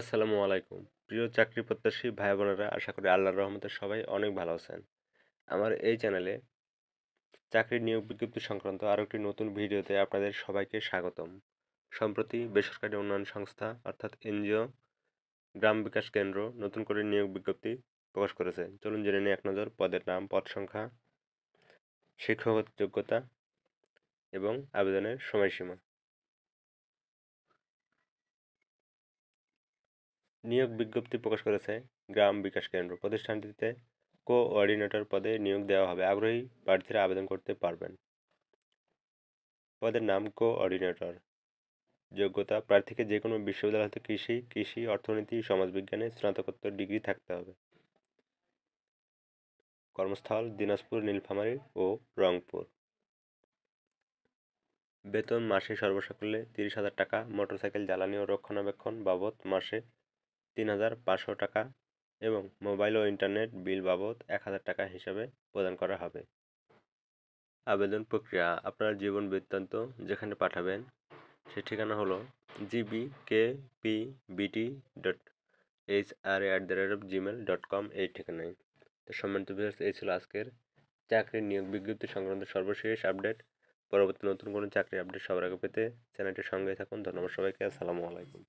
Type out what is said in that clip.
আসসালামু আলাইকুম প্রিয় চাকরি প্রত্যাশী ভাই বোনেরা আশা করি আল্লাহর রহমতে সবাই অনেক ভালো আছেন আমার এই চ্যানেলে চাকরির নিয়োগ বিজ্ঞপ্তি সংক্রান্ত আরও একটি নতুন ভিডিওতে আপনাদের সবাইকে স্বাগতম সম্প্রতি বেসরকারি উন্নয়ন সংস্থা অর্থাৎ এনজিও গ্রাম বিকাশ কেন্দ্র নতুন করে নিয়োগ বিজ্ঞপ্তি প্রকাশ করেছে চলুন জেনে নিই এক নজর পদের নাম পদ সংখ্যা শিক্ষাগত যোগ্যতা এবং আবেদনের সময়সীমা নিয়োগ বিজ্ঞপ্তি প্রকাশ করেছে গ্রাম বিকাশ কেন্দ্র প্রতিষ্ঠানটিতে কোঅর্ডিনেটর পদে নিয়োগ দেওয়া হবে আগ্রহী প্রার্থীরা আবেদন করতে পারবেন পদের নাম কোঅর্ডিনেটর যোগ্যতা প্রার্থীকে যে কোনো বিশ্ববিদ্যালয় হতে কৃষি কৃষি অর্থনীতি সমাজবিজ্ঞানে স্নাতকোত্তর ডিগ্রি থাকতে হবে কর্মস্থল দিনাজপুর নীলফামারী ও রংপুর বেতন মাসে সর্বসাকল্যে তিরিশ হাজার টাকা মোটরসাইকেল জ্বালানি ও রক্ষণাবেক্ষণ বাবদ মাসে তিন হাজার পাঁচশো টাকা এবং মোবাইল ও ইন্টারনেট বিল বাবদ এক হাজার টাকা হিসাবে প্রদান করা হবে আবেদন প্রক্রিয়া আপনার জীবন বৃত্তান্ত যেখানে পাঠাবেন সে ঠিকানা হলো GB K P BT dot H R at the rate of Gmail dot com এই ঠিকানায় তো সম্মানিত ভিউয়ার্স এই ছিল আজকের চাকরির নিয়োগ বিজ্ঞপ্তি সংক্রান্ত সর্বশেষ আপডেট পরবর্তী নতুন কোনো চাকরির আপডেট সবার আগে পেতে চ্যানেলটির সঙ্গে থাকুন ধন্যবাদ সবাইকে আসসালামু আলাইকুম